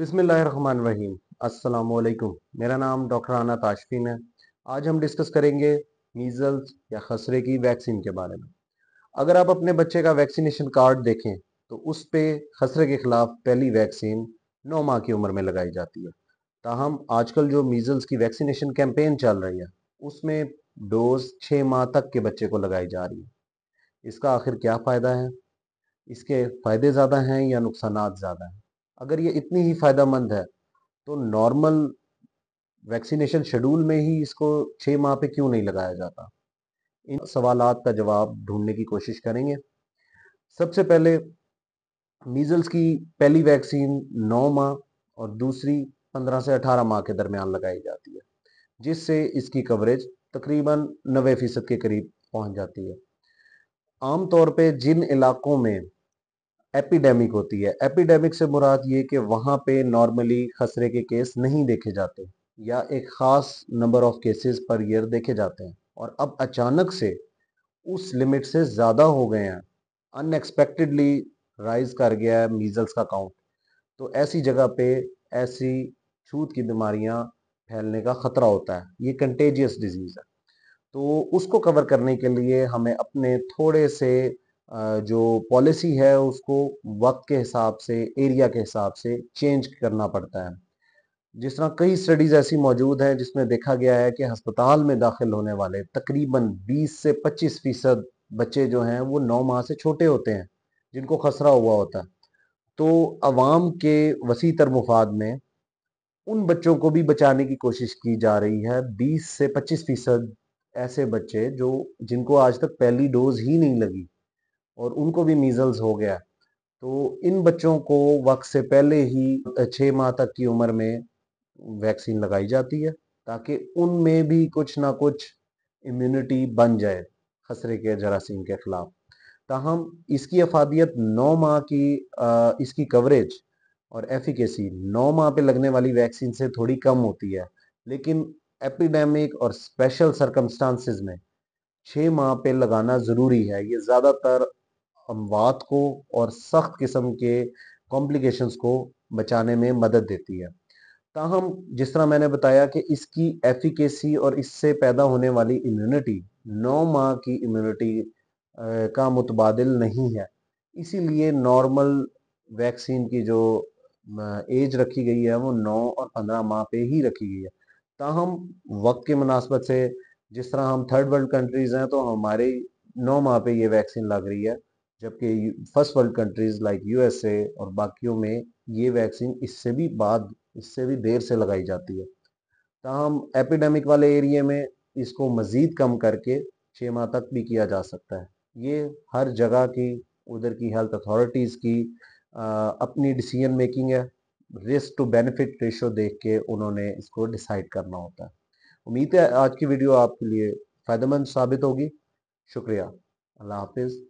बिसमीम अल्लाम मेरा नाम डॉक्टर आना ताशफिन है आज हम डिस्कस करेंगे मीज़ल्स या खसरे की वैक्सीन के बारे में अगर आप अपने बच्चे का वैक्सीनेशन कार्ड देखें तो उस पर खसरे के ख़िलाफ़ पहली वैक्सीन नौ माह की उम्र में लगाई जाती है ताहम आजकल जो मीज़ल्स की वैक्सीनेशन कैंपेन चल रही है उसमें डोज छः माह तक के बच्चे को लगाई जा रही है इसका आखिर क्या फ़ायदा है इसके फ़ायदे ज़्यादा हैं या नुकसान ज़्यादा हैं अगर ये इतनी ही फायदामंद है तो नॉर्मल वैक्सीनेशन शेड्यूल में ही इसको छः माह पे क्यों नहीं लगाया जाता इन सवालात का जवाब ढूंढने की कोशिश करेंगे सबसे पहले मीज़ल्स की पहली वैक्सीन नौ माह और दूसरी पंद्रह से अठारह माह के दरमियान लगाई जाती है जिससे इसकी कवरेज तकरीबन नबे फ़ीसद के करीब पहुंच जाती है आमतौर पे जिन इलाकों में एपिडेमिक होती है एपिडेमिक से मुराद ये कि वहाँ पे नॉर्मली खसरे के केस नहीं देखे जाते या एक ख़ास number of cases per year देखे जाते हैं और अब अचानक से उस लिमिट से ज़्यादा हो गए हैं अनएक्सपेक्टेडली राइज कर गया है मीज़ल्स का काउंट तो ऐसी जगह पे ऐसी छूत की बीमारियाँ फैलने का ख़तरा होता है ये कंटेजियस डिजीज़ है तो उसको कवर करने के लिए हमें अपने थोड़े से जो पॉलिसी है उसको वक्त के हिसाब से एरिया के हिसाब से चेंज करना पड़ता है जिस तरह कई स्टडीज़ ऐसी मौजूद हैं जिसमें देखा गया है कि अस्पताल में दाखिल होने वाले तकरीबन 20 से 25 फीसद बच्चे जो हैं वो नौ माह से छोटे होते हैं जिनको खसरा हुआ होता है तो अवाम के वसी तर मुफाद में उन बच्चों को भी बचाने की कोशिश की जा रही है 20 से 25 फीसद ऐसे बच्चे जो जिनको आज तक पहली डोज ही नहीं लगी और उनको भी मीज़ल्स हो गया तो इन बच्चों को वक्त से पहले ही छः माह तक की उम्र में वैक्सीन लगाई जाती है ताकि उनमें भी कुछ ना कुछ इम्यूनिटी बन जाए खसरे के जरासीम के ख़िलाफ़ ताहम इसकी अफादियत नौ माह की आ, इसकी कवरेज और एफिकेसी नौ माह पे लगने वाली वैक्सीन से थोड़ी कम होती है लेकिन एपिडेमिक और स्पेशल सरकमस्टांसिस में छः माह पे लगाना ज़रूरी है ये ज़्यादातर अमवात को और सख्त किस्म के कॉम्प्लिकेशंस को बचाने में मदद देती है ताहम जिस तरह मैंने बताया कि इसकी एफिकेसी और इससे पैदा होने वाली इम्यूनिटी नौ माह की इम्यूनिटी का मुतबादल नहीं है इसीलिए नॉर्मल वैक्सीन की जो एज रखी गई है वो नौ और पंद्रह माह पे ही रखी गई है ताहम वक्त के मुनासबत से जिस तरह हम थर्ड वर्ल्ड कंट्रीज़ हैं तो हमारे नौ माह पे ये वैक्सीन लग रही है जबकि first world countries like USA और बाकियों में ये वैक्सीन इससे भी बाद इससे भी देर से लगाई जाती है तहम एपिडेमिक वाले एरिए में इसको मज़ीद कम करके छः माह तक भी किया जा सकता है ये हर जगह की उधर की हेल्थ अथॉरिटीज़ की आ, अपनी डिसीजन मेकिंग है रिस्क टू बेनिफिट रेशो देख के उन्होंने इसको डिसाइड करना होता है उम्मीद है आज की वीडियो आपके लिए फ़ायदेमंद साबित होगी शुक्रिया अल्लाह हाफिज़